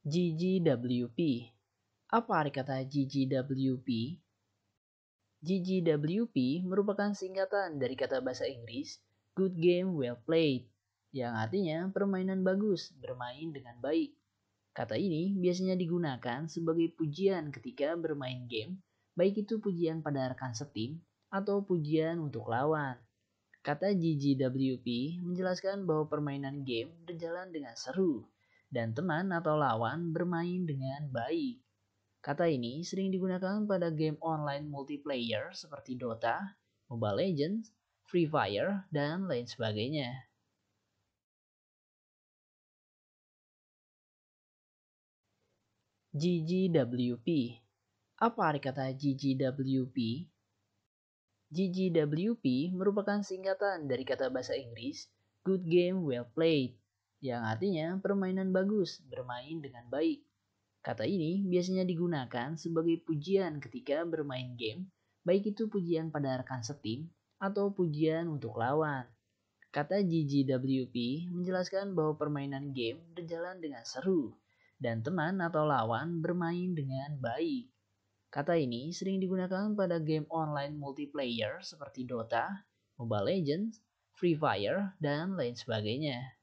GGWP. Apa arti kata GGWP? GGWP merupakan singkatan dari kata bahasa Inggris Good Game Well Played, yang artinya permainan bagus, bermain dengan baik. Kata ini biasanya digunakan sebagai pujian ketika bermain game, baik itu pujian pada rekan setim atau pujian untuk lawan. Kata GGWP menjelaskan bahwa permainan game berjalan dengan seru, dan teman atau lawan bermain dengan baik. Kata ini sering digunakan pada game online multiplayer seperti Dota, Mobile Legends, Free Fire, dan lain sebagainya. GGWP Apa arti kata GGWP? GGWP merupakan singkatan dari kata bahasa Inggris Good Game Well Played yang artinya permainan bagus, bermain dengan baik. Kata ini biasanya digunakan sebagai pujian ketika bermain game, baik itu pujian pada rekan setim atau pujian untuk lawan. Kata GGWP menjelaskan bahwa permainan game berjalan dengan seru dan teman atau lawan bermain dengan baik. Kata ini sering digunakan pada game online multiplayer seperti Dota, Mobile Legends, Free Fire, dan lain sebagainya.